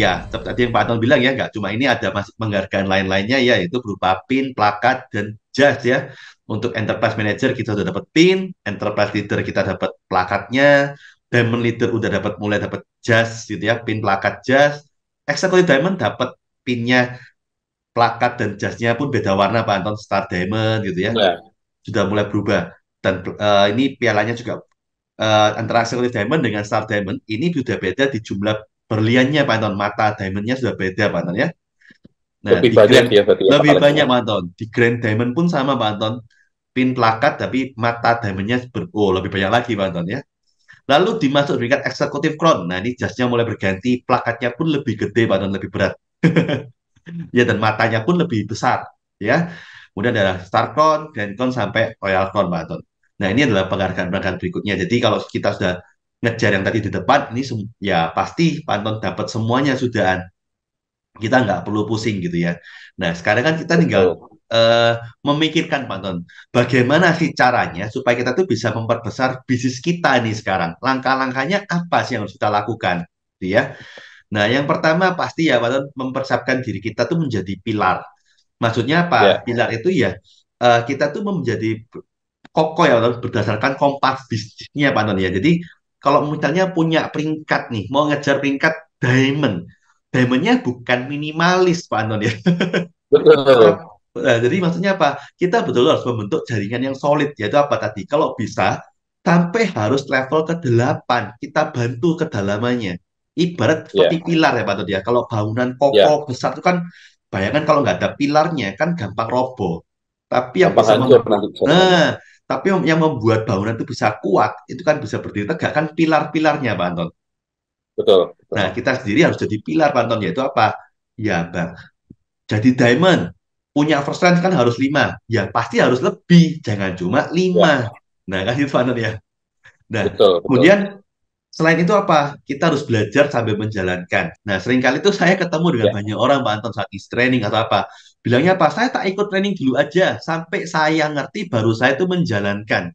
Ya, tadi yang Pak Anton bilang ya, nggak cuma ini ada masih penghargaan lain-lainnya ya, itu berupa pin, plakat, dan jas ya. Untuk enterprise manager kita sudah dapat pin, enterprise leader kita dapat plakatnya, diamond leader udah dapat mulai dapat jas gitu ya, pin, plakat, jas. Executive diamond dapat pinnya, plakat dan jasnya pun beda warna Pak Anton, star diamond gitu ya. Iya. Sudah mulai berubah. Dan uh, ini pialanya juga uh, antara executive diamond dengan star diamond ini sudah beda di jumlah berliannya Anton, mata diamondnya sudah beda Anton ya. Nah, lebih banyak grand, ya berarti. Lebih banyak ya. Anton. Di Grand Diamond pun sama Anton. Pin plakat tapi mata diamondnya ber, oh, lebih banyak lagi Anton ya. Lalu dimasuk peringkat eksekutif crown. Nah ini jasnya mulai berganti, plakatnya pun lebih gede Anton, lebih berat. ya dan matanya pun lebih besar ya. Kemudian ada Star Crown, Grand Crown sampai Royal Crown Anton. Nah ini adalah penghargaan-penghargaan berikutnya. Jadi kalau kita sudah ngejar yang tadi di depan ini ya pasti Panton dapat semuanya sudahan kita nggak perlu pusing gitu ya nah sekarang kan kita tinggal uh, memikirkan Panton bagaimana sih caranya supaya kita tuh bisa memperbesar bisnis kita nih sekarang langkah-langkahnya apa sih yang harus kita lakukan gitu ya nah yang pertama pasti ya Panton mempersiapkan diri kita tuh menjadi pilar maksudnya apa yeah. pilar itu ya uh, kita tuh menjadi kokoh ya Panton berdasarkan kompas bisnisnya Panton ya jadi kalau misalnya punya peringkat nih, mau ngejar peringkat diamond, diamondnya bukan minimalis Pak Anton ya. Betul. nah, jadi maksudnya apa? Kita betul harus membentuk jaringan yang solid, yaitu apa tadi? Kalau bisa sampai harus level ke-8 kita bantu kedalamannya ibarat ya. seperti yeah. pilar ya Pak Anton ya kalau bangunan kokoh yeah. besar itu kan bayangkan kalau nggak ada pilarnya kan gampang roboh tapi yang gampang bisa hancur, nah tapi yang membuat bangunan itu bisa kuat, itu kan bisa berdiri tegak kan pilar-pilarnya, Pak Anton. Betul, betul. Nah, kita sendiri harus jadi pilar, Pak Anton, yaitu apa? Ya, Bang. Jadi diamond, punya first strength kan harus lima. Ya, pasti harus lebih, jangan cuma lima. Ya. Nah, kan itu Pak Anton ya. Nah, betul, kemudian Selain itu apa? Kita harus belajar sambil menjalankan. Nah, seringkali itu saya ketemu dengan ya. banyak orang, Pak Anton, saat training atau apa bilangnya apa saya tak ikut training dulu aja sampai saya ngerti baru saya itu menjalankan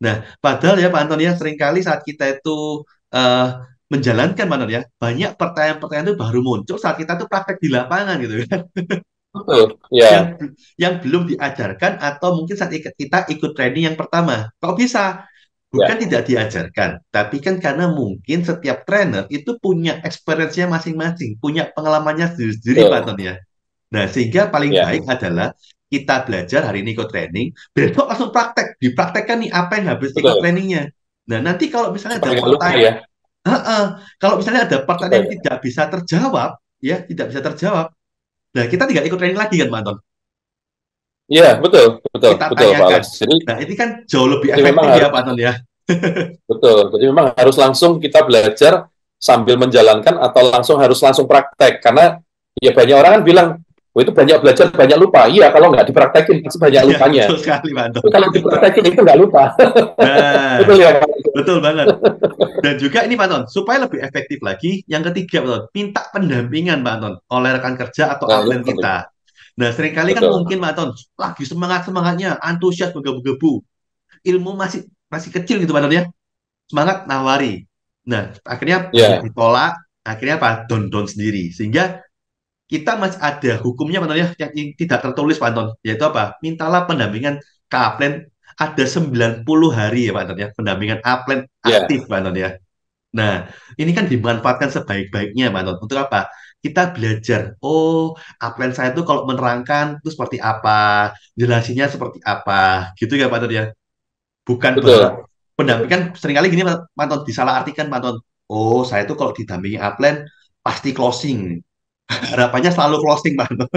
nah padahal ya Pak Anton ya seringkali saat kita itu uh, menjalankan mana ya banyak pertanyaan-pertanyaan itu baru muncul saat kita itu praktek di lapangan gitu kan Uh, ya. Iya. Yang, yang belum diajarkan atau mungkin saat kita ikut training yang pertama. Kok bisa? Iya. Bukan yeah. tidak diajarkan, tapi kan karena mungkin setiap trainer itu punya experience-nya masing-masing, punya pengalamannya sendiri-sendiri, Pak Anton ya. Nah, sehingga paling yeah. baik adalah kita belajar hari ini ikut training, besok langsung praktek, dipraktekkan nih apa yang habis ikut trainingnya. Nah, nanti kalau misalnya Seperti ada pertanyaan, ya. uh -uh, kalau misalnya ada pertanyaan yang tidak bisa terjawab, ya tidak bisa terjawab, nah kita tidak ikut training lagi kan, Anton Iya, betul, betul, kita betul, tanyakan. Pak Alex. Jadi, nah, ini kan jauh lebih efektif ya, Pak Anton ya. betul, jadi memang harus langsung kita belajar sambil menjalankan atau langsung harus langsung praktek karena ya banyak orang kan bilang Oh, itu banyak belajar, banyak lupa. Iya, kalau nggak dipraktekin pasti banyak iya, lupanya. Ya, betul sekali, Pak Kalau dipraktekin itu nggak lupa. Nah, betul, ya, betul banget. Dan juga ini, Pak Anton, supaya lebih efektif lagi, yang ketiga, Pak Anton, minta pendampingan, Pak Anton, oleh rekan kerja atau nah, iya, kita. Nah, seringkali kan betul. kan mungkin, Pak Anton, lagi semangat-semangatnya, antusias, menggebu-gebu. Ilmu masih masih kecil gitu, Pak Anton, ya. Semangat nawari. Nah, akhirnya yeah. ditolak, akhirnya apa? Don-don sendiri. Sehingga kita masih ada hukumnya Pak ya, yang tidak tertulis Pak Anton, yaitu apa? Mintalah pendampingan ke Aplen ada 90 hari ya Pak Anton ya, pendampingan Aplen ya. aktif yeah. Pak Anton ya. Nah, ini kan dimanfaatkan sebaik-baiknya Pak Anton. Untuk apa? Kita belajar, oh Aplen saya itu kalau menerangkan itu seperti apa, jelasinya seperti apa, gitu ya Pak Anton ya. Bukan Betul. pendampingan seringkali gini Pak Anton, artikan Pak Anton. Oh, saya itu kalau didampingi Aplen pasti closing harapannya selalu closing Pak Anton.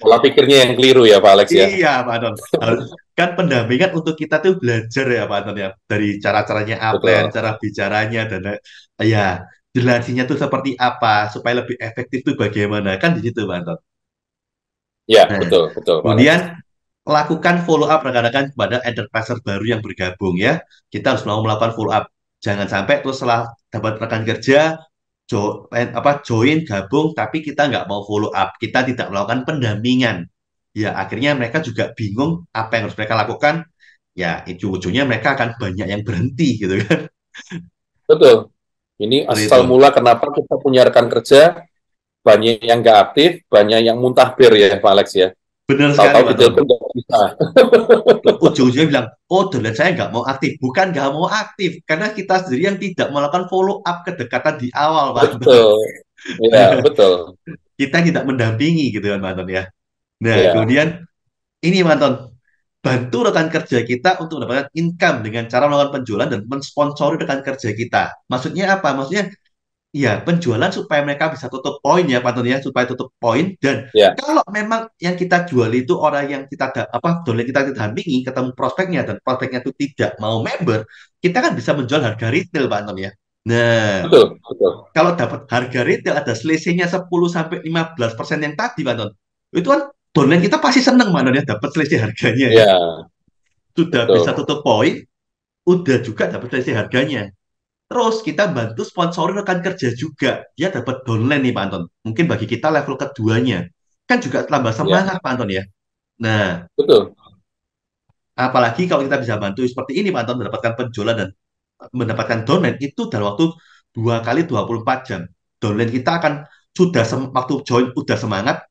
Pola pikirnya yang keliru ya Pak Alex ya. Iya Pak Anton. kan pendampingan untuk kita tuh belajar ya Pak Anton ya dari cara-caranya apa, cara bicaranya dan ya jelasinya tuh seperti apa supaya lebih efektif tuh bagaimana kan di situ Pak Anton. Ya, nah, betul, betul. Kemudian lakukan follow up rekan-rekan kepada enterprise baru yang bergabung ya. Kita harus mau melakukan follow up. Jangan sampai terus setelah dapat rekan kerja jo, eh, apa join gabung tapi kita nggak mau follow up, kita tidak melakukan pendampingan. Ya akhirnya mereka juga bingung apa yang harus mereka lakukan. Ya itu ujungnya mereka akan banyak yang berhenti gitu kan. Betul. Ini asal mula kenapa kita punya rekan kerja banyak yang nggak aktif, banyak yang muntah bir ya Pak Alex ya. Benar sekali. Tahu betul pun nggak bisa. Ujung-ujungnya bilang, oh dolar saya nggak mau aktif. Bukan nggak mau aktif, karena kita sendiri yang tidak melakukan follow up kedekatan di awal, Pak. Betul. Iya, betul. kita tidak mendampingi gitu kan, Pak ya. Nah, ya. kemudian ini Anton, bantu rekan kerja kita untuk mendapatkan income dengan cara melakukan penjualan dan mensponsori rekan kerja kita. Maksudnya apa? Maksudnya Iya, penjualan supaya mereka bisa tutup poin ya, Pak ya. supaya tutup poin dan yeah. kalau memang yang kita jual itu orang yang kita da, apa dolen kita didampingi ketemu prospeknya dan prospeknya itu tidak mau member, kita kan bisa menjual harga retail Pak Anton ya. Nah, betul, betul. Kalau dapat harga retail ada selisihnya 10 sampai 15 persen yang tadi Pak Anton, itu kan dolen kita pasti seneng Pak Anton ya dapat selisih harganya. Yeah. Ya. Sudah betul. bisa tutup poin, udah juga dapat selisih harganya. Terus kita bantu sponsorin rekan kerja juga. Dia dapat downline nih Pak Anton. Mungkin bagi kita level keduanya. Kan juga tambah iya. semangat ya. Pak Anton ya. Nah, betul. Apalagi kalau kita bisa bantu seperti ini Pak Anton mendapatkan penjualan dan mendapatkan downline itu dalam waktu dua kali 24 jam. Downline kita akan sudah waktu join udah semangat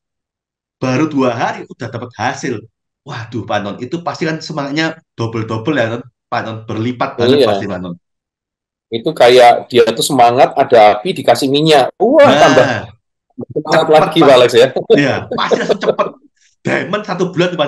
baru dua hari udah dapat hasil. Waduh Pak Anton, itu pasti kan semangatnya double-double ya Pak Anton, berlipat banget iya. pasti Pak Anton itu kayak dia tuh semangat ada api dikasih minyak wah nah, tambah semangat lagi pas, Alex ya iya pasti cepet diamond satu bulan Pak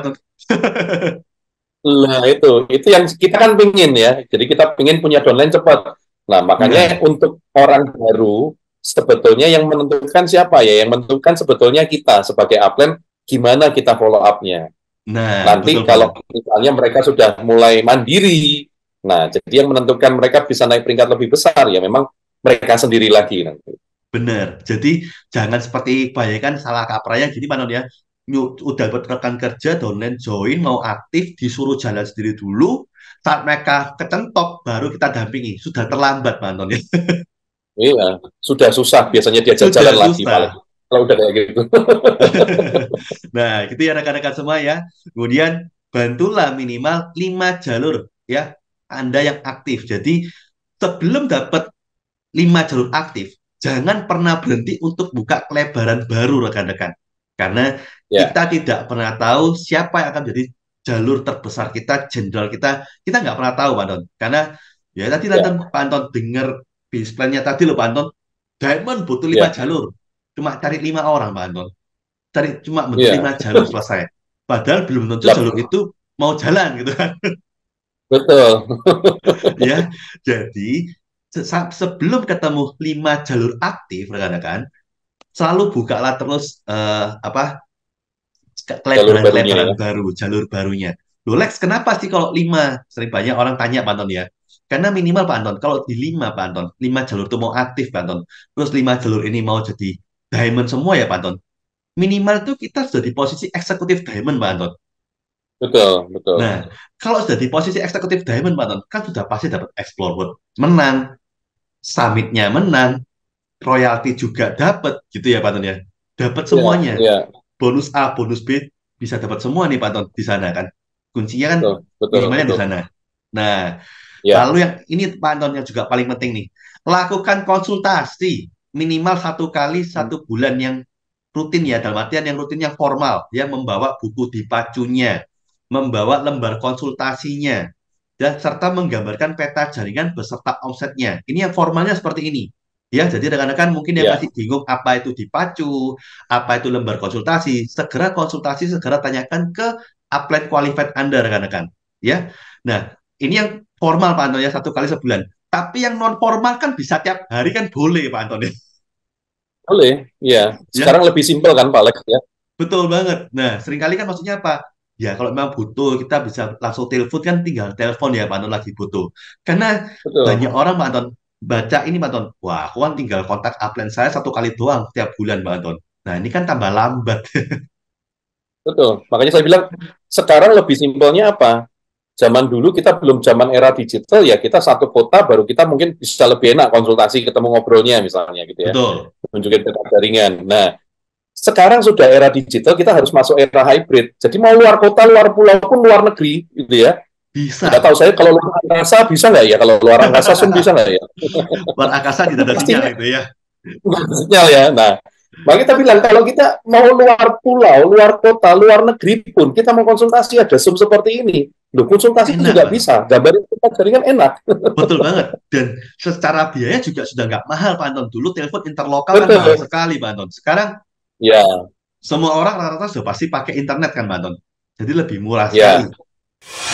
Nah itu, itu yang kita kan pingin ya. Jadi kita pingin punya downline cepat. Nah makanya hmm. untuk orang baru sebetulnya yang menentukan siapa ya, yang menentukan sebetulnya kita sebagai upline gimana kita follow upnya. Nah nanti betul, kalau misalnya mereka sudah mulai mandiri, Nah, jadi yang menentukan mereka bisa naik peringkat lebih besar ya memang mereka sendiri lagi nanti. Bener. Jadi jangan seperti bayangkan salah kaprah ya jadi Pak ya. Udah dapat rekan kerja, downline join, mau aktif, disuruh jalan sendiri dulu. Saat mereka ketentok, baru kita dampingi. Sudah terlambat Pak ya. Iya, sudah susah biasanya dia jalan, -jalan lagi Kalau udah kayak gitu. nah, gitu ya rekan-rekan semua ya. Kemudian bantulah minimal 5 jalur ya anda yang aktif. Jadi sebelum dapat lima jalur aktif, jangan pernah berhenti untuk buka kelebaran baru rekan-rekan. Karena yeah. kita tidak pernah tahu siapa yang akan jadi jalur terbesar kita, jenderal kita, kita nggak pernah tahu, Pak Anton. Karena ya tadi yeah. Lantan, Pak Anton dengar bisplannya tadi loh, Pak Anton. Diamond butuh lima yeah. jalur. Cuma cari lima orang, Pak Anton. Cari cuma butuh yeah. lima jalur selesai. Padahal belum tentu jalur itu mau jalan gitu kan. Betul. ya, jadi sebelum ketemu lima jalur aktif rekan-rekan, selalu bukalah terus uh, apa kelebihan-kelebihan ya. baru, jalur barunya. Loh Lex, kenapa sih kalau lima? Sering banyak orang tanya Pak Anton ya. Karena minimal Pak Anton, kalau di lima Pak Anton, lima jalur itu mau aktif Pak Anton. Terus lima jalur ini mau jadi diamond semua ya Pak Anton. Minimal itu kita sudah di posisi eksekutif diamond Pak Anton. Betul, betul. Nah, kalau sudah di posisi eksekutif diamond, Pak Ton, kan sudah pasti dapat explore world. Menang, summitnya menang, royalti juga dapat, gitu ya Pak Ton ya? Dapat iya, semuanya. Yeah, yeah. Bonus A, bonus B, bisa dapat semua nih Pak Ton di sana kan. Kuncinya kan betul, betul, betul. di sana. Nah, yeah. lalu yang ini Pak Ton yang juga paling penting nih. Lakukan konsultasi minimal satu kali hmm. satu bulan yang rutin ya dalam artian yang rutin yang formal yang membawa buku dipacunya membawa lembar konsultasinya, dan ya, serta menggambarkan peta jaringan beserta omsetnya. Ini yang formalnya seperti ini. Ya, jadi rekan-rekan mungkin yang yeah. masih bingung apa itu dipacu, apa itu lembar konsultasi, segera konsultasi, segera tanyakan ke upline qualified Anda rekan-rekan. Ya. Nah, ini yang formal Pak Anton ya satu kali sebulan. Tapi yang non formal kan bisa tiap hari kan boleh Pak Anton ya. Boleh, iya. Ya. Sekarang ya. lebih simpel kan Pak Alex ya. Betul banget. Nah, seringkali kan maksudnya apa? ya kalau memang butuh kita bisa langsung telepon kan tinggal telepon ya Pak Anton lagi butuh karena Betul. banyak orang Pak Anton baca ini Pak Anton wah aku kan tinggal kontak upline saya satu kali doang tiap bulan Pak Anton nah ini kan tambah lambat Betul, makanya saya bilang sekarang lebih simpelnya apa? Zaman dulu kita belum zaman era digital ya kita satu kota baru kita mungkin bisa lebih enak konsultasi ketemu ngobrolnya misalnya gitu ya. Betul. Menunjukkan tetap jaringan. Nah, sekarang sudah era digital, kita harus masuk era hybrid. Jadi mau luar kota, luar pulau pun luar negeri, gitu ya. Bisa. Nggak tahu saya kalau luar angkasa bisa nggak ya? Kalau luar angkasa sun bisa nggak ya? luar angkasa tidak ada sinyal gitu ya. ada sinyal ya. Nah, maka kita bilang kalau kita mau luar pulau, luar kota, luar negeri pun kita mau konsultasi ada sum seperti ini. Loh, konsultasi enak. juga bisa. Gambar itu jaringan enak. Betul banget. Dan secara biaya juga sudah nggak mahal, Pak Anton. Dulu telepon interlokal kan mahal sekali, Pak Anton. Sekarang ya yeah. semua orang rata-rata sudah pasti pakai internet kan Mbak Anton jadi lebih murah ya. sekali